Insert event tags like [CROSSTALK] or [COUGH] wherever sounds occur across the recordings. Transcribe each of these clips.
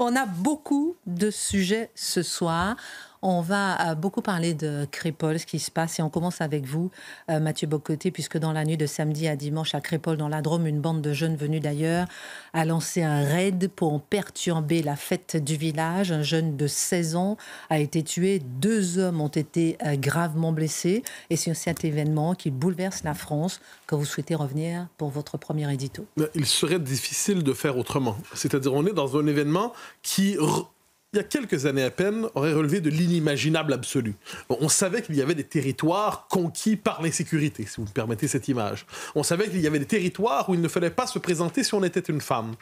On a beaucoup de sujets ce soir. On va euh, beaucoup parler de Crépol, ce qui se passe, et on commence avec vous, euh, Mathieu Bocoté, puisque dans la nuit de samedi à dimanche à Crépol, dans la Drôme, une bande de jeunes venus d'ailleurs a lancé un raid pour perturber la fête du village. Un jeune de 16 ans a été tué, deux hommes ont été euh, gravement blessés, et c'est cet événement qui bouleverse la France que vous souhaitez revenir pour votre premier édito. Il serait difficile de faire autrement. C'est-à-dire, on est dans un événement qui il y a quelques années à peine, aurait relevé de l'inimaginable absolu. On savait qu'il y avait des territoires conquis par l'insécurité, si vous me permettez cette image. On savait qu'il y avait des territoires où il ne fallait pas se présenter si on était une femme.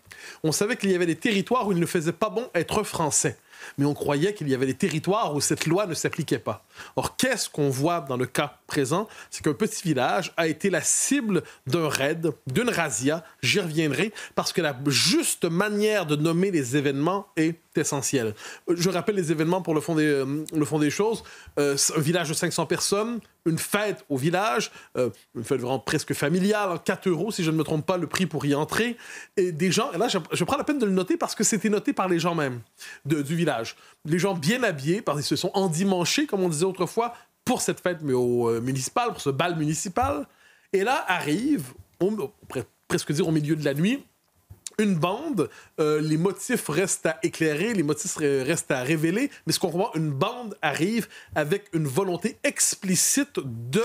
On savait qu'il y avait des territoires où il ne faisait pas bon être français mais on croyait qu'il y avait des territoires où cette loi ne s'appliquait pas. Or, qu'est-ce qu'on voit dans le cas présent C'est qu'un petit village a été la cible d'un raid, d'une razzia, j'y reviendrai, parce que la juste manière de nommer les événements est essentielle. Je rappelle les événements pour le fond des, euh, choses. Euh, un village de 500 personnes, une fête au village, euh, une fête vraiment presque familiale, 4 hein, euros si je ne me trompe pas le prix pour y entrer. Et des gens, et là je, prends la peine de le noter parce que c'était noté par les gens même du village. Les gens bien habillés, parce qu'ils se sont endimanchés, comme on disait autrefois, pour cette fête mais au euh, municipal, pour ce bal municipal. Et là arrive, presque dire au milieu de la nuit, une bande, euh, les motifs restent à éclairer, les motifs restent à révéler, mais ce qu'on comprend, une bande arrive avec une volonté explicite de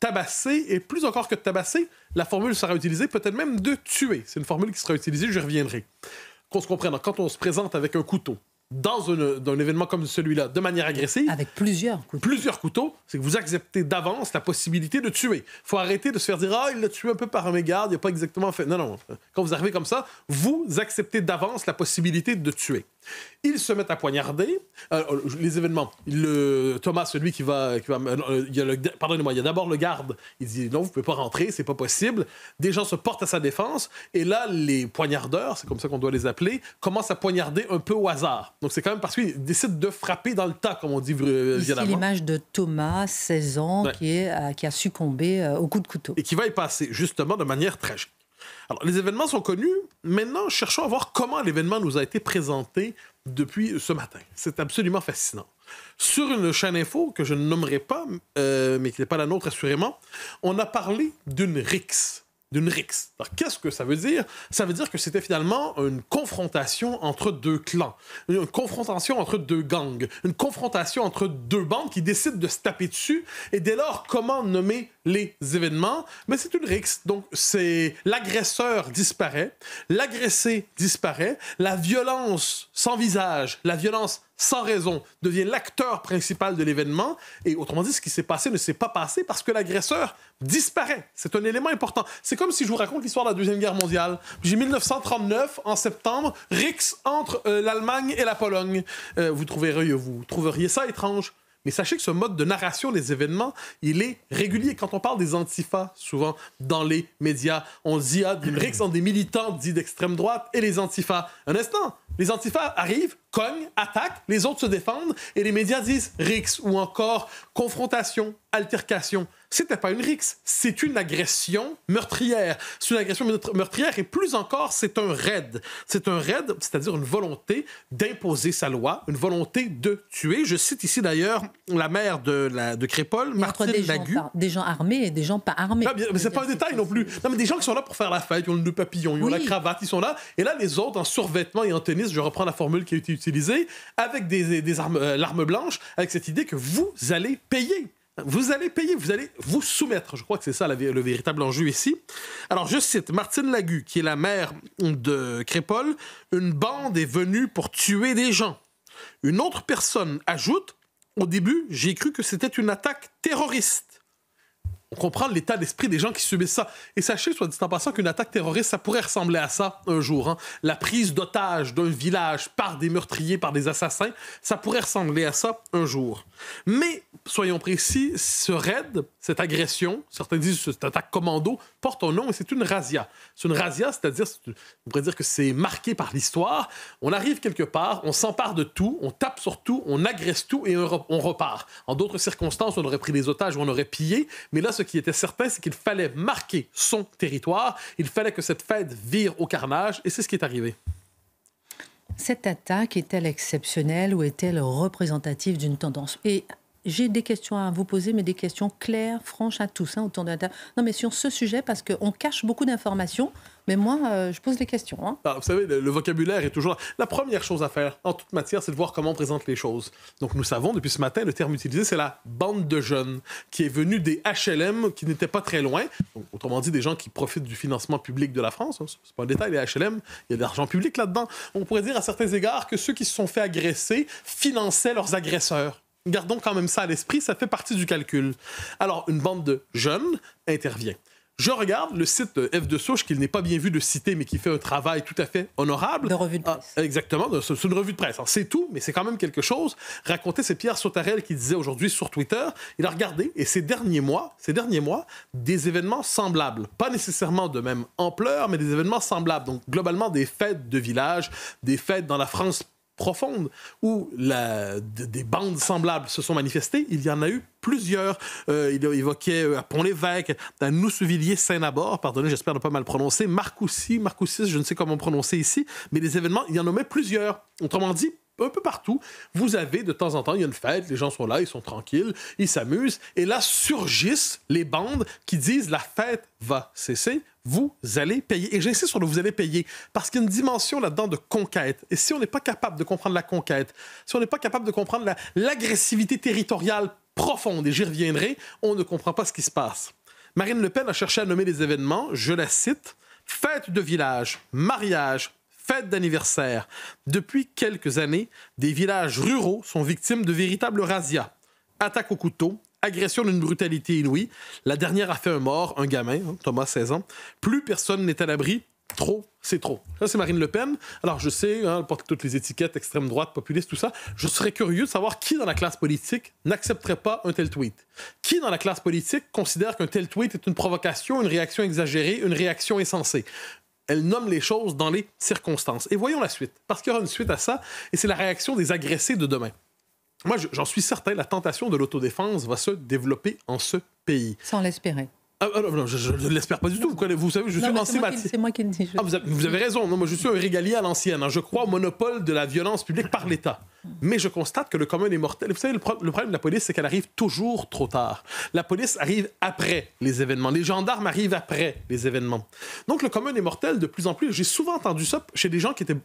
tabasser, et plus encore que de tabasser, la formule sera utilisée peut-être même de tuer. C'est une formule qui sera utilisée, je reviendrai. Qu'on se comprenne, quand on se présente avec un couteau, dans, un événement comme celui-là de manière agressive. Avec plusieurs couteaux. Plusieurs couteaux, c'est que vous acceptez d'avance la possibilité de tuer. Il faut arrêter de se faire dire Ah, il l'a tué un peu par un mégarde, il n'a pas exactement fait. Non, non. Quand vous arrivez comme ça, vous acceptez d'avance la possibilité de tuer. Ils se mettent à poignarder. Euh, les événements. Thomas, celui qui va. Qui va euh, euh, pardonnez-moi, il y a d'abord le garde. Il dit non, vous ne pouvez pas rentrer, c'est pas possible. Des gens se portent à sa défense. Et là, les poignardeurs, c'est comme ça qu'on doit les appeler, commencent à poignarder un peu au hasard. Donc c'est quand même parce qu'ils décident de frapper dans le tas, comme on dit l'image de Thomas, 16 ans, qui, qui a succombé au coup de couteau. Et qui va y passer, justement, de manière tragique. Alors, les événements sont connus. Maintenant, cherchons à voir comment l'événement nous a été présenté depuis ce matin. C'est absolument fascinant. Sur une chaîne info que je ne nommerai pas, euh, mais qui n'est pas la nôtre assurément, on a parlé d'une RIX. D'une RIX. Alors, qu'est-ce que ça veut dire? Ça veut dire que c'était finalement une confrontation entre deux clans, une confrontation entre deux gangs, une confrontation entre deux bandes qui décident de se taper dessus. Et dès lors, comment nommer les événements, mais c'est une rixe. Donc, c'est l'agresseur disparaît, l'agressé disparaît, la violence sans visage, la violence sans raison devient l'acteur principal de l'événement, et autrement dit, ce qui s'est passé ne s'est pas passé parce que l'agresseur disparaît. C'est un élément important. C'est comme si je vous raconte l'histoire de la Deuxième Guerre mondiale. J'ai 1939, en septembre, Rix entre euh, l'Allemagne et la Pologne. Euh, vous, trouveriez, vous trouveriez ça étrange. Mais sachez que ce mode de narration des événements, il est régulier. Quand on parle des antifas, souvent dans les médias, on dit ah, les [CLEARS THROAT] des militants dits d'extrême droite et les antifas. Un instant, les antifas arrivent, cognent, attaquent, les autres se défendent et les médias disent rix » ou encore confrontation, altercation c'était pas une rixe, c'est une agression meurtrière. C'est une agression meurtrière et plus encore, c'est un raid. C'est un raid, c'est-à-dire une volonté d'imposer sa loi, une volonté de tuer. Je cite ici d'ailleurs la mère de, la, de Crépole, Martine des Lagu. des gens armés et des gens pas armés. mais c'est pas un détail non plus. Non, mais des gens qui sont là pour faire la fête, ils ont le nœud papillon, ils ont la cravate, ils sont là. Et là, les autres en survêtement et en tennis, je reprends la formule qui a été utilisée, avec des, armes, euh, l'arme blanche, avec cette idée que vous allez payer vous allez payer, vous allez vous soumettre. Je crois que c'est ça le véritable enjeu ici. Alors, je cite Martine Lagu, qui est la mère de Crépole. Une bande est venue pour tuer des gens. Une autre personne ajoute Au début, j'ai cru que c'était une attaque terroriste on comprend l'état d'esprit des gens qui subissent ça. Et sachez, soit dit en passant, qu'une attaque terroriste, ça pourrait ressembler à ça un jour. Hein. La prise d'otages d'un village par des meurtriers, par des assassins, ça pourrait ressembler à ça un jour. Mais, soyons précis, ce raid, cette agression, certains disent cette attaque commando, porte un nom et c'est une razzia. C'est une razzia, c'est-à-dire, on pourrait dire que c'est marqué par l'histoire. On arrive quelque part, on s'empare de tout, on tape sur tout, on agresse tout et on repart. En d'autres circonstances, on aurait pris des otages ou on aurait pillé, mais là, ce qui était certain, c'est qu'il fallait marquer son territoire, il fallait que cette fête vire au carnage, et c'est ce qui est arrivé. Cette attaque est-elle exceptionnelle ou est-elle représentative d'une tendance Et j'ai des questions à vous poser, mais des questions claires, franches à tous hein, autour de la Non, mais sur ce sujet, parce qu'on cache beaucoup d'informations, mais moi, euh, je pose les questions. Hein. Bah, vous savez, le, vocabulaire est toujours La première chose à faire en toute matière, c'est de voir comment on présente les choses. Donc, nous savons depuis ce matin, le terme utilisé, c'est la bande de jeunes, qui est venue des HLM qui n'étaient pas très loin. autrement dit, des gens qui profitent du financement public de la France. Hein. C'est pas un détail, les HLM, il y a de l'argent public là-dedans. On pourrait dire à certains égards que ceux qui se sont fait agresser finançaient leurs agresseurs. Gardons quand même ça à l'esprit, ça fait partie du calcul. Alors, une bande de jeunes intervient. Je regarde le site F de Souche, qu'il n'est pas bien vu de citer, mais qui fait un travail tout à fait honorable. Ah, exactement, c'est une revue de presse. C'est tout, mais c'est quand même quelque chose. Raconter, c'est Pierre Sautarel qui disait aujourd'hui sur Twitter, il a regardé, et ces derniers mois, ces derniers mois, des événements semblables. Pas nécessairement de même ampleur, mais des événements semblables. Donc, globalement, des fêtes de village, des fêtes dans la France profonde où des bandes semblables se sont manifestées. Il y en a eu plusieurs. il euh, il évoquait euh, à Pont-l'Évêque, à noussouvilliers saint nabor pardonnez, j'espère ne pas mal prononcer, Marcoussis, Marcoussis, je ne sais comment prononcer ici, mais les événements, il y en nommait plusieurs. Autrement dit, un peu partout, vous avez de temps en temps, il y a une fête, les gens sont là, ils sont tranquilles, ils s'amusent, et là surgissent les bandes qui disent la fête va cesser, vous allez payer. Et j'insiste sur le vous allez payer, parce qu'il y a une dimension là-dedans de conquête. Et si on n'est pas capable de comprendre la conquête, si on n'est pas capable de comprendre l'agressivité territoriale profonde, et j'y reviendrai, on ne comprend pas ce qui se passe. Marine Le Pen a cherché à nommer les événements, je la cite, fête de village, mariage, fête d'anniversaire. Depuis quelques années, des villages ruraux sont victimes de véritables razzias. Attaques au couteau, agression d'une brutalité inouïe. La dernière a fait un mort, un gamin, hein, Thomas, 16 ans. Plus personne n'est à l'abri. Trop, c'est trop. Ça, c'est Marine Le Pen. Alors, je sais, hein, elle porte toutes les étiquettes, extrême droite, populiste, tout ça. Je serais curieux de savoir qui dans la classe politique n'accepterait pas un tel tweet. Qui dans la classe politique considère qu'un tel tweet est une provocation, une réaction exagérée, une réaction insensée elle nomme les choses dans les circonstances. Et voyons la suite, parce qu'il y aura une suite à ça, et c'est la réaction des agressés de demain. Moi, j'en suis certain, la tentation de l'autodéfense va se développer en ce pays. Sans l'espérer. Ah, ah, je ne l'espère pas du tout. Vous, vous savez, je suis dans ces C'est moi qui le dis. Ah, vous, avez, raison. moi, je suis un régalier à l'ancienne. Hein. Je crois au monopole de la violence publique par l'État. Mais je constate que le commun est mortel. Vous savez, le problème de la police, c'est qu'elle arrive toujours trop tard. La police arrive après les événements. Les gendarmes arrivent après les événements. Donc, le commun est mortel de plus en plus. J'ai souvent entendu ça chez des gens qui étaient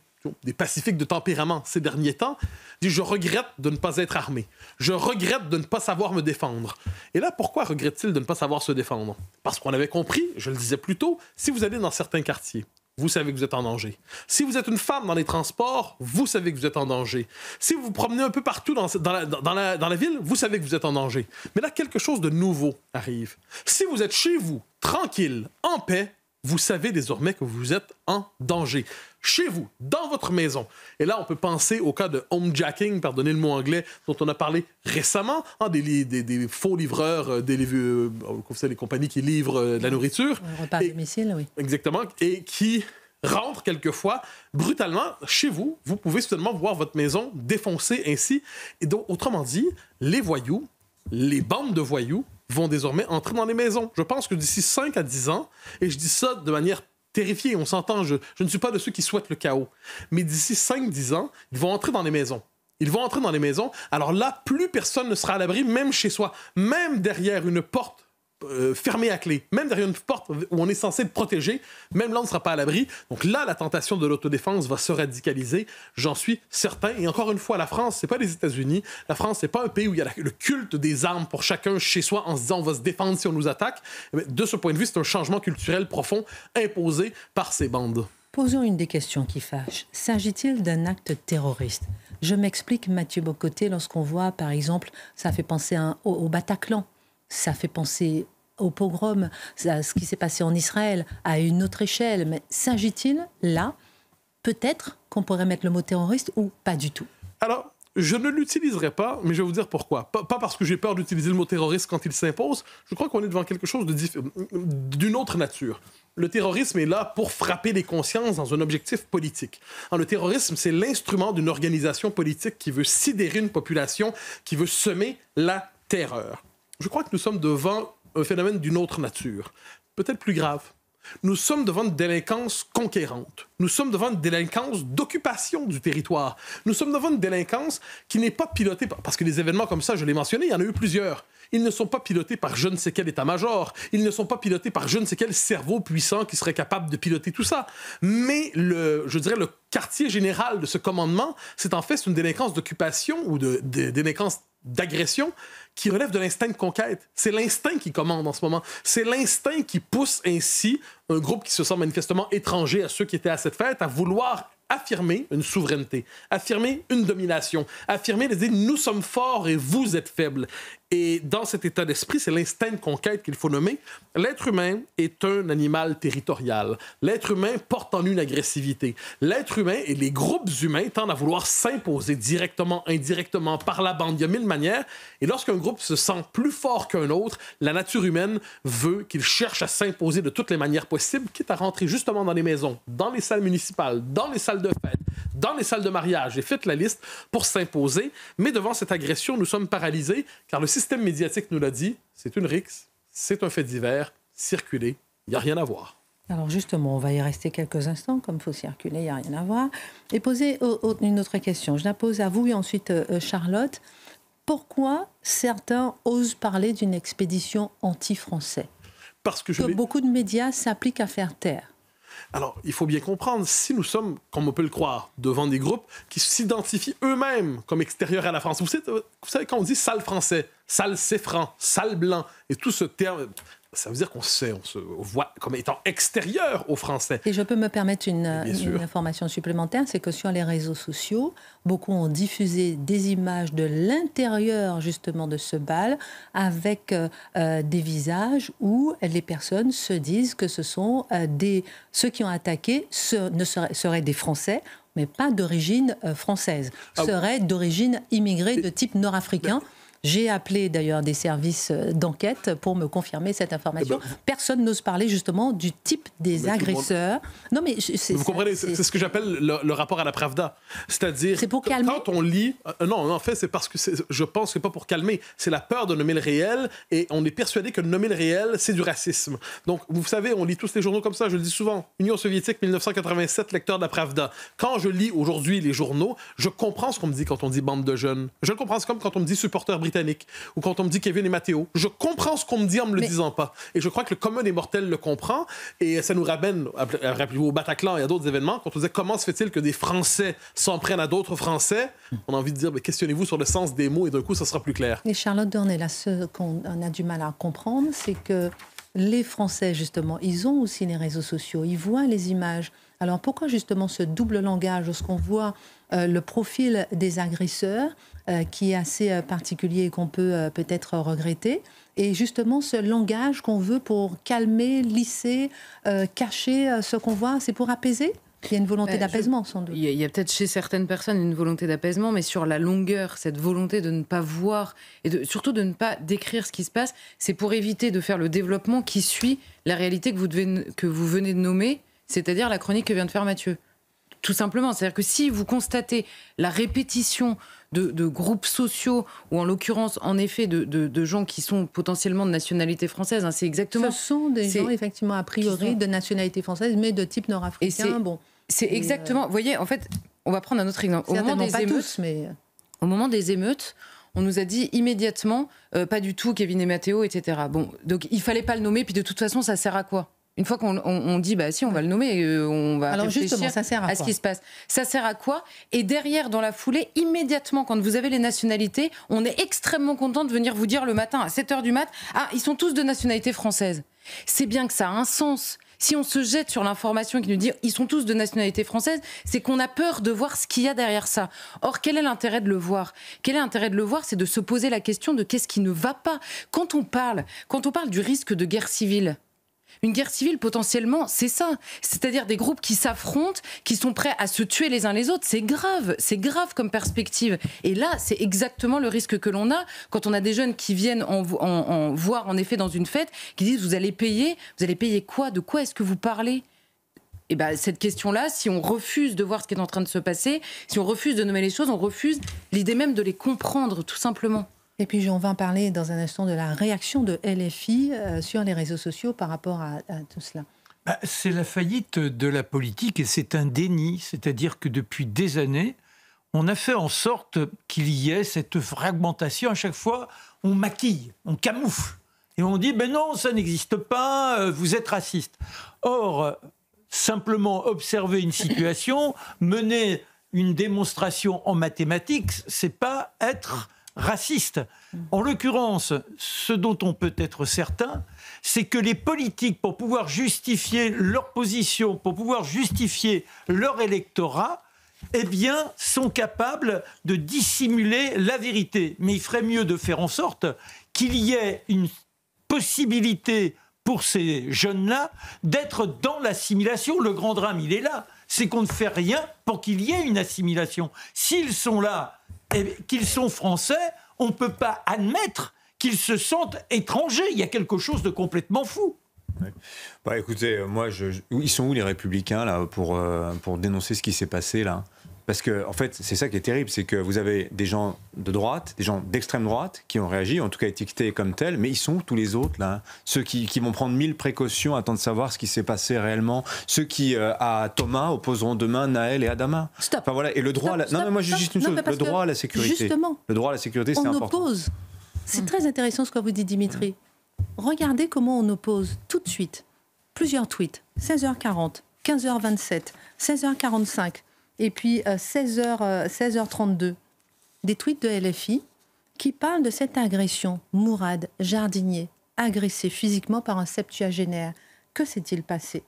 des pacifiques de tempérament ces derniers temps, dit Je regrette de ne pas être armé. Je regrette de ne pas savoir me défendre. Et là, pourquoi regrette-t-il de ne pas savoir se défendre Parce qu'on avait compris, je le disais plus tôt, si vous allez dans certains quartiers, vous savez que vous êtes en danger. Si vous êtes une femme dans les transports, vous savez que vous êtes en danger. Si vous vous promenez un peu partout dans, dans la ville, vous savez que vous êtes en danger. Mais là, quelque chose de nouveau arrive. Si vous êtes chez vous, tranquille, en paix, vous savez désormais que vous êtes en danger. Chez vous, dans votre maison. Et là, on peut penser au cas de homejacking, pardonnez le mot anglais, dont on a parlé récemment, hein, des, faux livreurs, euh, des, euh, compagnies qui livrent euh, de la nourriture. Un repas à domicile, oui. Exactement. Et qui rentrent quelquefois brutalement chez vous. Vous pouvez seulement voir votre maison défoncée ainsi. Et donc, autrement dit, les voyous, les bandes de voyous vont désormais entrer dans les maisons. Je pense que d'ici 5 à 10 ans, et je dis ça de manière terrifiée, on s'entend, je, ne suis pas de ceux qui souhaitent le chaos, mais d'ici 5-10 ans, ils vont entrer dans les maisons. Ils vont entrer dans les maisons. Alors là, plus personne ne sera à l'abri, même chez soi, même derrière une porte euh, fermé à clé. Même derrière une porte où on est censé protéger, même là, on ne sera pas à l'abri. Donc là, la tentation de l'autodéfense va se radicaliser, j'en suis certain. Et encore une fois, la France, c'est pas les États-Unis. La France, c'est pas un pays où il y a le culte des armes pour chacun chez soi en se disant on va se défendre si on nous attaque. de ce point de vue, c'est un changement culturel profond imposé par ces bandes. Posons une des questions qui fâche. S'agit-il d'un acte terroriste Je m'explique, Mathieu Bocoté, lorsqu'on voit, par exemple, ça fait penser au Bataclan ça fait penser au pogrom, à ce qui s'est passé en Israël, à une autre échelle. Mais s'agit-il là, peut-être qu'on pourrait mettre le mot terroriste ou pas du tout Alors, je ne l'utiliserai pas, mais je vais vous dire pourquoi. Pas, parce que j'ai peur d'utiliser le mot terroriste quand il s'impose. Je crois qu'on est devant quelque chose d'une autre nature. Le terrorisme est là pour frapper les consciences dans un objectif politique. En le terrorisme, c'est l'instrument d'une organisation politique qui veut sidérer une population, qui veut semer la terreur. Je crois que nous sommes devant un phénomène d'une autre nature, peut-être plus grave. Nous sommes devant une délinquance conquérante. Nous sommes devant une délinquance d'occupation du territoire. Nous sommes devant une délinquance qui n'est pas pilotée Parce que les événements comme ça, je l'ai mentionné, il y en a eu plusieurs. Ils ne sont pas pilotés par je ne sais quel état-major. Ils ne sont pas pilotés par je ne sais quel cerveau puissant qui serait capable de piloter tout ça. Mais le, je dirais, le quartier général de ce commandement, c'est en fait une délinquance d'occupation ou de délinquance d'agression qui relève de l'instinct de conquête. C'est l'instinct qui commande en ce moment. C'est l'instinct qui pousse ainsi un groupe qui se sent manifestement étranger à ceux qui étaient à cette fête à vouloir affirmer une souveraineté, affirmer une domination, affirmer les idées « nous sommes forts et vous êtes faibles. Et dans cet état d'esprit, c'est l'instinct de conquête qu'il faut nommer. L'être humain est un animal territorial. L'être humain porte en une agressivité. L'être humain et les groupes humains tendent à vouloir s'imposer directement, indirectement, par la bande. Il y a mille manières. Et lorsqu'un groupe se sent plus fort qu'un autre, la nature humaine veut qu'il cherche à s'imposer de toutes les manières possibles, quitte à rentrer justement dans les maisons, dans les salles municipales, dans les salles de fête, dans les salles de mariage. Et fait la liste pour s'imposer. Mais devant cette agression, nous sommes paralysés car le système système médiatique nous l'a dit, c'est une rixe, c'est un fait divers, circuler, il n'y a rien à voir. Alors justement, on va y rester quelques instants, comme il faut circuler, il n'y a rien à voir. Et poser une autre question, je la pose à vous et ensuite euh, euh, Charlotte. Pourquoi certains osent parler d'une expédition anti-français Parce que, beaucoup de médias s'appliquent à faire taire. Alors, il faut bien comprendre, si nous sommes, comme on peut le croire, devant des groupes qui s'identifient eux-mêmes comme extérieurs à la France, vous vous savez quand on dit sale français, sale séfran, sale blanc, et tout ce terme, ça veut dire qu'on sait, on se voit comme étant extérieur aux Français. Et je peux me permettre une, information supplémentaire, c'est que sur les réseaux sociaux, beaucoup ont diffusé des images de l'intérieur justement de ce bal avec euh, euh, des visages où les personnes se disent que ce sont euh, des ceux qui ont attaqué ne seraient, des Français mais pas d'origine française, ah seraient d'origine immigrée de type nord-africain. J'ai appelé d'ailleurs des services euh, d'enquête pour me confirmer cette information. Eh ben, Personne n'ose parler justement du type des bah, agresseurs. Non, mais vous comprenez, c'est ce que j'appelle le, rapport à la Pravda, c'est-à-dire pour calmer. quand on lit, euh, non, en fait, c'est parce que je pense que pas pour calmer, c'est la peur de nommer le réel et on est persuadé que nommer le réel, c'est du racisme. Donc, vous savez, on lit tous les journaux comme ça, je le dis souvent. Union soviétique 1987, lecteur de la Pravda. Quand je lis aujourd'hui les journaux, je comprends ce qu'on me dit quand on dit bande de jeunes. Je le comprends comme quand on me dit supporter britannique ou quand on me dit Kevin et Mathéo. Je comprends ce qu'on me dit en me le disant pas. Et je crois que le commun des mortels le comprend. Et ça nous ramène, euh, rappelez-vous, au Bataclan et à d'autres événements, quand on disait comment se fait-il que des Français s'en prennent à d'autres Français, on a envie de dire, questionnez-vous sur le sens des mots et d'un coup, ça sera plus clair. Et Charlotte Dornay, là, ce qu'on a du mal à comprendre, c'est que les Français, justement, ils ont aussi les réseaux sociaux, ils voient les images. Alors pourquoi justement ce double langage lorsqu'on voit euh, le profil des agresseurs euh, qui est assez euh, particulier et qu'on peut peut-être regretter et justement ce langage qu'on veut pour calmer, lisser, cacher ce qu'on voit, c'est pour apaiser il y a une volonté ben, d'apaisement, sans doute. Il y a, peut-être chez certaines personnes une volonté d'apaisement, mais sur la longueur, cette volonté de ne pas voir et surtout de ne pas décrire ce qui se passe, c'est pour éviter de faire le développement qui suit la réalité que vous venez de nommer c'est-à-dire la chronique que vient de faire Mathieu. Tout simplement. C'est-à-dire que si vous constatez la répétition de, groupes sociaux, ou en l'occurrence, en effet, de, gens qui sont potentiellement de nationalité française, hein, c'est exactement. Ce sont des gens, effectivement, a priori, de nationalité française, mais de type nord-africain. Bon. C'est exactement. Euh, vous voyez, en fait, on va prendre un autre exemple. Au moment des pas émeutes, tous, mais... Euh, au moment des émeutes, on nous a dit immédiatement euh, pas du tout Kevin et Mathéo, etc. Bon, donc il fallait pas le nommer, puis de toute façon, ça sert à quoi une fois qu'on dit, bah si, on va le nommer, euh, on va Alors ça sert à, ce qui se passe. Ça sert à quoi Et derrière, dans la foulée, immédiatement, quand vous avez les nationalités, on est extrêmement content de venir vous dire le matin à 7h du mat, ah, ils sont tous de nationalité française. C'est bien que ça a un sens. Si on se jette sur l'information qui nous dit ils sont tous de nationalité française, c'est qu'on a peur de voir ce qu'il y a derrière ça. Or, quel est l'intérêt de le voir Quel est l'intérêt de le voir C'est de se poser la question de qu'est-ce qui ne va pas. Quand on parle, quand on parle du risque de guerre civile, une guerre civile, potentiellement, c'est ça. C'est-à-dire des groupes qui s'affrontent, qui sont prêts à se tuer les uns les autres. C'est grave, c'est grave comme perspective. Et là, c'est exactement le risque que l'on a quand on a des jeunes qui viennent en, voir, en effet, dans une fête, qui disent, vous allez payer, vous allez payer quoi De quoi est-ce que vous parlez et eh ben, cette question-là, si on refuse de voir ce qui est en train de se passer, si on refuse de nommer les choses, on refuse l'idée même de les comprendre, tout simplement. Et puis, on va parler dans un instant de la réaction de LFI euh, sur les réseaux sociaux par rapport à, tout cela. Bah, c'est la faillite de la politique et c'est un déni. C'est-à-dire que depuis des années, on a fait en sorte qu'il y ait cette fragmentation. À chaque fois, on maquille, on camoufle. Et on dit, ben non, ça n'existe pas, euh, vous êtes raciste. Or, euh, simplement observer une situation, mener une démonstration en mathématiques, c'est pas être raciste. En l'occurrence, ce dont on peut être certain, c'est que les politiques, pour pouvoir justifier leur position, pour pouvoir justifier leur électorat, eh bien, sont capables de dissimuler la vérité. Mais il ferait mieux de faire en sorte qu'il y ait une possibilité pour ces jeunes-là d'être dans l'assimilation. Le grand drame, il est là. C'est qu'on ne fait rien pour qu'il y ait une assimilation. S'ils sont là, eh qu'ils sont français, on ne peut pas admettre qu'ils se sentent étrangers. Il y a quelque chose de complètement fou. Bah, écoutez, euh, moi, je, ils sont où les républicains là pour, euh, pour dénoncer ce qui s'est passé là parce que, en fait, c'est ça qui est terrible, c'est que vous avez des gens de droite, des gens d'extrême droite qui ont réagi, en tout cas étiquetés comme tels, mais ils sont tous les autres, là. Hein. Ceux qui, vont prendre mille précautions, attendre de savoir ce qui s'est passé réellement. Ceux qui, euh, à Thomas, opposeront demain Naël et Adama. Enfin, voilà. Et le droit à la... mais moi, une Le droit à la sécurité. Le droit à la sécurité, c'est important. C'est hmm. très intéressant ce que vous dit Dimitri. Regardez comment on oppose tout de suite. Plusieurs tweets. 16h40, 15h27, 16h45 et puis 16h, euh, 16h32, euh, des tweets de LFI qui parlent de cette agression. Mourad, jardinier, agressé physiquement par un septuagénaire. Que s'est-il passé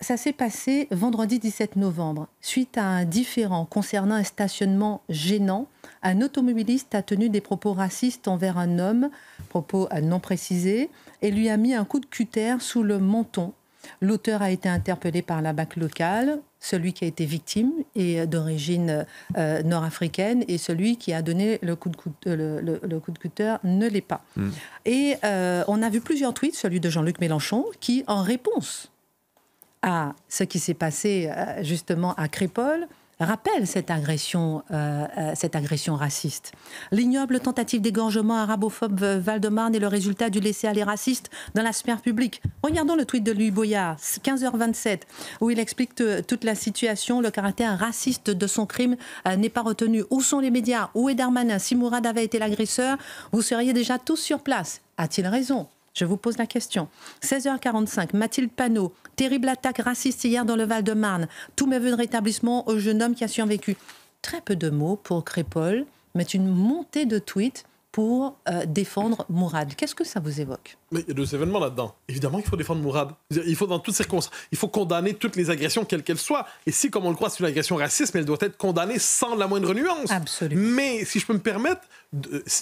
ça s'est passé vendredi 17 novembre. Suite à un différend concernant un stationnement gênant, un automobiliste a tenu des propos racistes envers un homme, propos à non précisés, et lui a mis un coup de cutter sous le menton. L'auteur a été interpellé par la BAC locale celui qui a été victime est d'origine euh, nord-africaine et celui qui a donné le coup de, cuteur ne l'est pas. Hmm. Et euh, on a vu plusieurs tweets, celui de Jean-Luc Mélenchon, qui, en réponse à ce qui s'est passé euh, justement à Crépole, rappelle cette agression, euh, euh, cette agression raciste. L'ignoble tentative d'égorgement arabophobe Val-de-Marne est le résultat du laisser-aller raciste dans la sphère publique. Regardons le tweet de Louis Boyard, 15h27, où il explique toute la situation, le caractère raciste de son crime euh, n'est pas retenu. Où sont les médias Où est Darmanin Si Mourad avait été l'agresseur, vous seriez déjà tous sur place. A-t-il raison je vous pose la question. 16h45, Mathilde Panot, terrible attaque raciste hier dans le Val-de-Marne. Tous mes voeux de rétablissement au jeune homme qui a survécu. Très peu de mots pour Crépole, mais une montée de tweets pour euh, défendre Mourad. Qu'est-ce que ça vous évoque Mais il y a deux événements là-dedans. Évidemment qu'il faut défendre Mourad. Il faut dans toutes circonstances, il faut condamner toutes les agressions, quelles qu'elles soient. Et si, comme on le croit, c'est une agression raciste, elle doit être condamnée sans la moindre nuance. Absolument. Mais si je peux me permettre,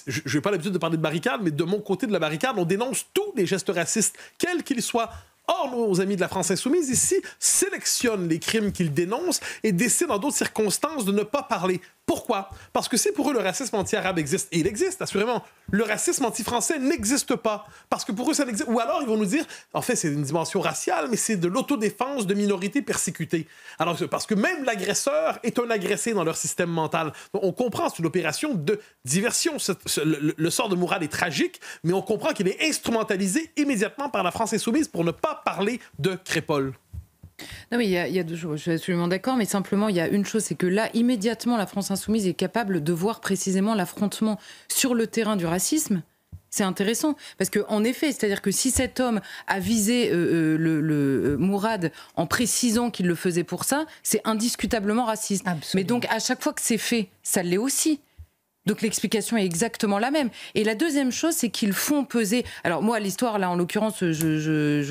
je n'ai pas l'habitude de parler de barricade, mais de mon côté de la barricade, on dénonce tous les gestes racistes, quels qu'ils soient. Or, nos amis de la France insoumise ici sélectionnent les crimes qu'ils dénoncent et décident dans d'autres circonstances de ne pas parler. Pourquoi? Parce que si pour eux le racisme anti-arabe existe, et il existe, assurément, le racisme anti-français n'existe pas. Parce que pour eux, ça n'existe. Ou alors ils vont nous dire, en fait, c'est une dimension raciale, mais c'est de l'autodéfense de minorités persécutées. Alors, parce que même l'agresseur est un agressé dans leur système mental. on comprend, c'est une opération de diversion. Le, sort de Mourad est tragique, mais on comprend qu'il est instrumentalisé immédiatement par la France insoumise pour ne pas parler de Crépole. Non, mais il y, a, deux choses. Je suis absolument d'accord, mais simplement, il y a une chose, c'est que là, immédiatement, la France insoumise est capable de voir précisément l'affrontement sur le terrain du racisme. C'est intéressant parce qu'en effet, c'est-à-dire que si cet homme a visé euh, euh, le, euh, Mourad en précisant qu'il le faisait pour ça, c'est indiscutablement raciste. Mais donc à chaque fois que c'est fait, ça l'est aussi. Donc l'explication est exactement la même. Et la deuxième chose, c'est qu'ils font peser. Alors moi, l'histoire là, en l'occurrence, je je,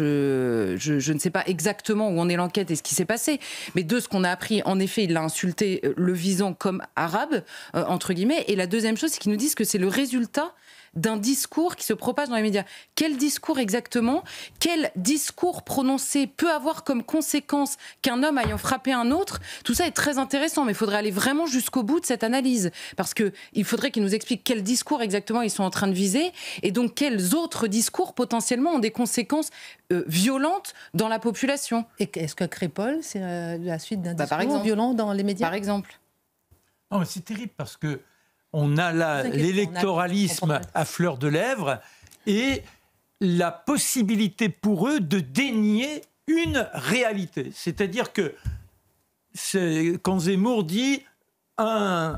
je, je, ne sais pas exactement où on est l'enquête et ce qui s'est passé. Mais de ce qu'on a appris, en effet, il l'a insulté, euh, le visant comme arabe euh, entre guillemets. Et la deuxième chose, c'est qu'ils nous disent que c'est le résultat d'un discours qui se propage dans les médias. Quel discours exactement Quel discours prononcé peut avoir comme conséquence qu'un homme ayant frappé un autre Tout ça est très intéressant, mais il faudrait aller vraiment jusqu'au bout de cette analyse. Parce qu'il faudrait qu'ils nous expliquent quel discours exactement ils sont en train de viser et donc quels autres discours potentiellement ont des conséquences euh, violentes dans la population. est-ce que Crépol, c'est euh, la suite d'un bah, discours violent dans les médias Par exemple. Non, c'est terrible parce que on a là l'électoralisme à fleur de lèvres et la possibilité pour eux de dénier une réalité. C'est-à-dire que quand Zemmour dit un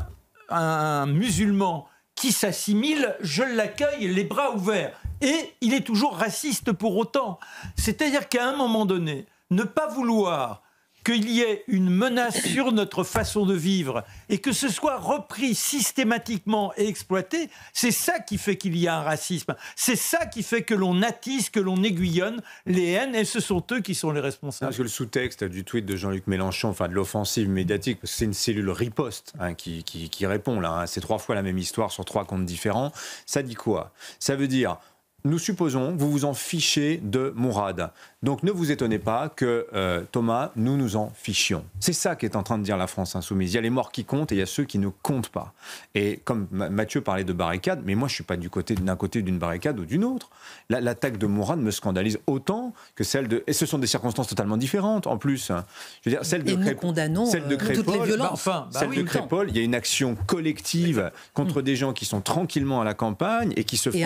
musulman qui s'assimile, je l'accueille les bras ouverts. Et il est toujours raciste pour autant. C'est-à-dire qu'à un moment donné, ne pas vouloir qu'il y ait une menace sur notre façon de vivre et que ce soit repris systématiquement et exploité, c'est ça qui fait qu'il y a un racisme. C'est ça qui fait que l'on attise, que l'on aiguillonne les haines et ce sont eux qui sont les responsables. Parce que le sous-texte du tweet de Jean-Luc Mélenchon, enfin de l'offensive médiatique, c'est une cellule riposte hein, qui, répond là. Hein. C'est trois fois la même histoire sur trois comptes différents. Ça dit quoi Ça veut dire nous supposons, vous vous en fichez de Mourad. Donc ne vous étonnez pas que euh, Thomas, nous nous en fichions. C'est ça qu'est en train de dire la France insoumise. Il y a les morts qui comptent et il y a ceux qui ne comptent pas. Et comme Mathieu parlait de barricades, mais moi je ne suis pas du côté d'un côté d'une barricade ou d'une autre. L'attaque de Mourad me scandalise autant que celle de et ce sont des circonstances totalement différentes en plus. Hein. Je veux dire celle de et nous condamnons de euh, toutes les violences. Bah, enfin, bah celle de Crépol, il y a une action collective contre mm. des gens qui sont tranquillement à la campagne et qui se font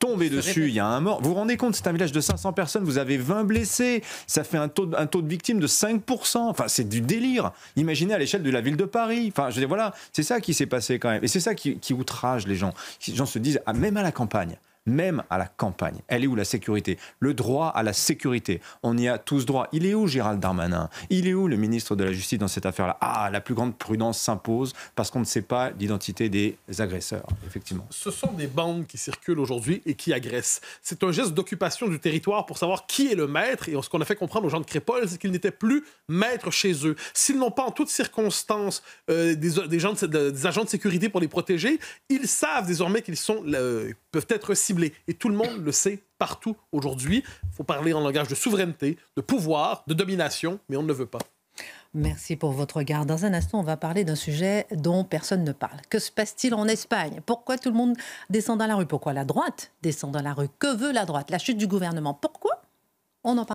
tomber dessus. Il y a un mort. Vous vous rendez compte, c'est un village de 500 personnes. Vous avez 20 blessés. Ça fait un taux, taux de victime de 5%. Enfin, c'est du délire. Imaginez à l'échelle de la ville de Paris. Enfin, je dis voilà, c'est ça qui s'est passé quand même. Et c'est ça qui, outrage les gens. Les gens se disent, ah, même à la campagne, même à la campagne. Elle est où la sécurité Le droit à la sécurité. On y a tous droit. Il est où Gérald Darmanin Il est où le ministre de la Justice dans cette affaire-là Ah, la plus grande prudence s'impose parce qu'on ne sait pas l'identité des agresseurs, effectivement. Ce sont des bandes qui circulent aujourd'hui et qui agressent. C'est un geste d'occupation du territoire pour savoir qui est le maître et ce qu'on a fait comprendre aux gens de Crépole, c'est qu'ils n'étaient plus maîtres chez eux. S'ils n'ont pas en toutes circonstances euh, des, gens agents de sécurité pour les protéger, ils savent désormais qu'ils sont, peuvent être si et tout le monde le sait partout aujourd'hui. Il faut parler en langage de souveraineté, de pouvoir, de domination, mais on ne le veut pas. Merci pour votre regard. Dans un instant, on va parler d'un sujet dont personne ne parle. Que se passe-t-il en Espagne Pourquoi tout le monde descend dans la rue Pourquoi la droite descend dans la rue Que veut la droite La chute du gouvernement Pourquoi On en parle.